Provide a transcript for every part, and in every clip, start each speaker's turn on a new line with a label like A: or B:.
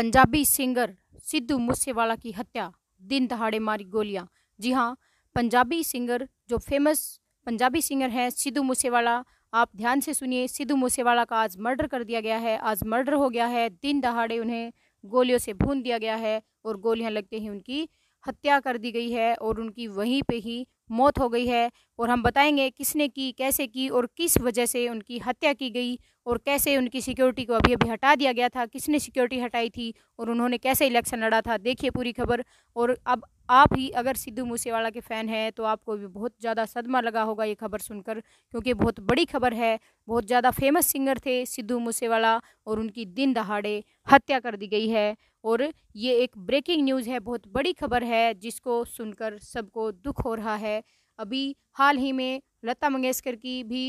A: Punjabi singer Sidhu Moosewala की हत्या दिन दहाड़े मारी गोलियां जी हाँ पंजाबी सिंगर जो फेमस पंजाबी सिंगर हैं सिद्धू मूसेवाला आप ध्यान से सुनिए सिद्धू मूसेवाला का आज मर्डर कर दिया गया है आज मर्डर हो गया है दिन दहाड़े उन्हें गोलियों से भून दिया गया है और गोलियां लगते ही उनकी हत्या कर दी गई है और उनकी वहीं पे ही मौत हो गई है और हम बताएंगे किसने की कैसे की और किस वजह से उनकी हत्या की गई और कैसे उनकी सिक्योरिटी को अभी अभी हटा दिया गया था किसने सिक्योरिटी हटाई थी और उन्होंने कैसे इलेक्शन लड़ा था देखिए पूरी खबर और अब आप ही अगर सिद्धू मूसेवाला के फ़ैन हैं तो आपको भी बहुत ज़्यादा सदमा लगा होगा ये खबर सुनकर क्योंकि बहुत बड़ी खबर है बहुत ज़्यादा फेमस सिंगर थे सिद्धू मूसेवाला और उनकी दिन दहाड़े हत्या कर दी गई है और ये एक ब्रेकिंग न्यूज़ है बहुत बड़ी खबर है जिसको सुनकर सबको दुख हो रहा है अभी हाल ही में लता मंगेशकर की भी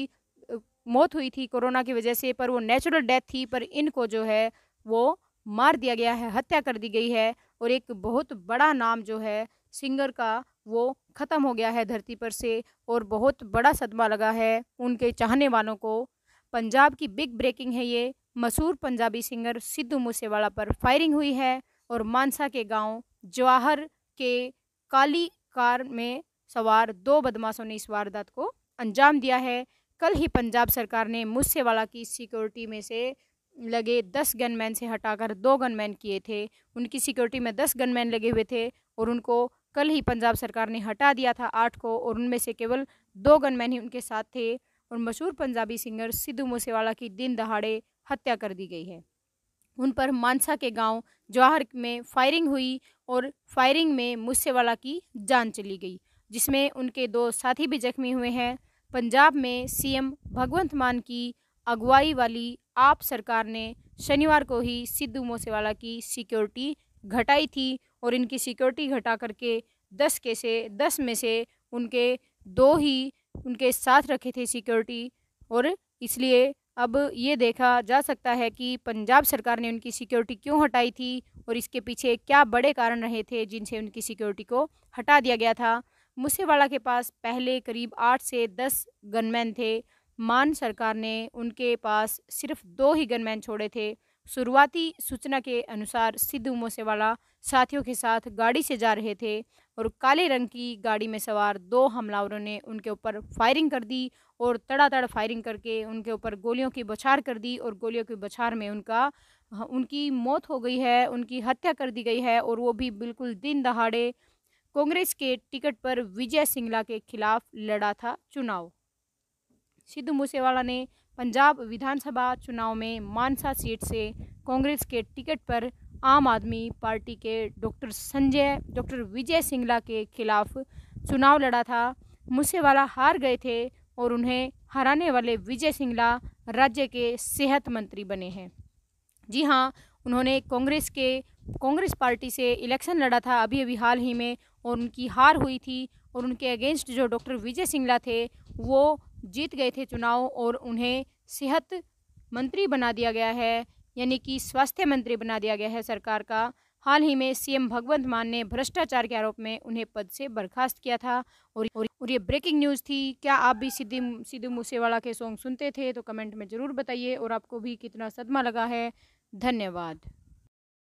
A: मौत हुई थी कोरोना की वजह से पर वो नेचुरल डेथ थी पर इनको जो है वो मार दिया गया है हत्या कर दी गई है और एक बहुत बड़ा नाम जो है सिंगर का वो ख़त्म हो गया है धरती पर से और बहुत बड़ा सदमा लगा है उनके चाहने वालों को पंजाब की बिग ब्रेकिंग है ये मशहूर पंजाबी सिंगर सिद्धू मूसेवाला पर फायरिंग हुई है और मानसा के गांव जवाहर के काली कार में सवार दो बदमाशों ने इस वारदात को अंजाम दिया है कल ही पंजाब सरकार ने मूसेवाला की सिक्योरिटी में से लगे दस गनमैन से हटाकर दो गनमैन किए थे उनकी सिक्योरिटी में दस गनमैन लगे हुए थे और उनको कल ही पंजाब सरकार ने हटा दिया था आठ को और उनमें से केवल दो गनमैन ही उनके साथ थे और मशहूर पंजाबी सिंगर सिद्धू मूसेवाला की दिन दहाड़े हत्या कर दी गई है उन पर मानसा के गांव जवाहर में फायरिंग हुई और फायरिंग में मूसेवाला की जान चली गई जिसमें उनके दो साथी भी जख्मी हुए हैं पंजाब में सीएम भगवंत मान की अगुवाई वाली आप सरकार ने शनिवार को ही सिद्धू मूसेवाला की सिक्योरिटी घटाई थी और इनकी सिक्योरिटी घटा करके दस के से दस में से उनके दो ही उनके साथ रखे थे सिक्योरिटी और इसलिए अब ये देखा जा सकता है कि पंजाब सरकार ने उनकी सिक्योरिटी क्यों हटाई थी और इसके पीछे क्या बड़े कारण रहे थे जिनसे उनकी सिक्योरिटी को हटा दिया गया था मूसेवाला के पास पहले करीब आठ से दस गनमैन थे मान सरकार ने उनके पास सिर्फ दो ही गनमैन छोड़े थे शुरुआती सूचना के अनुसार सिद्धू मूसेवाला साथियों के साथ गाड़ी से जा रहे थे और काले रंग की गाड़ी में सवार दो हमलावरों ने उनके ऊपर फायरिंग कर दी और तड़ातड़ फायरिंग करके उनके ऊपर गोलियों की बछार कर दी और गोलियों की बछार में उनका हाँ, उनकी मौत हो गई है उनकी हत्या कर दी गई है और वो भी बिल्कुल दिन दहाड़े कांग्रेस के टिकट पर विजय सिंगला के खिलाफ लड़ा था चुनाव सिद्धू मूसेवाला ने पंजाब विधानसभा चुनाव में मानसा सीट से कांग्रेस के टिकट पर आम आदमी पार्टी के डॉक्टर संजय डॉक्टर विजय सिंगला के खिलाफ चुनाव लड़ा था मूसेवाला हार गए थे और उन्हें हराने वाले विजय सिंगला राज्य के सेहत मंत्री बने हैं जी हाँ उन्होंने कांग्रेस के कांग्रेस पार्टी से इलेक्शन लड़ा था अभी अभी हाल ही में और उनकी हार हुई थी और उनके अगेंस्ट जो डॉक्टर विजय सिंगला थे वो जीत गए थे चुनाव और उन्हें सेहत मंत्री बना दिया गया है यानी कि स्वास्थ्य मंत्री बना दिया गया है सरकार का हाल ही में सीएम भगवंत मान ने भ्रष्टाचार के आरोप में उन्हें पद से बर्खास्त किया था और और ये ब्रेकिंग न्यूज़ थी क्या आप भी सिद्धि सिद्धू मूसेवाला के सॉन्ग सुनते थे तो कमेंट में ज़रूर बताइए और आपको भी कितना सदमा लगा है धन्यवाद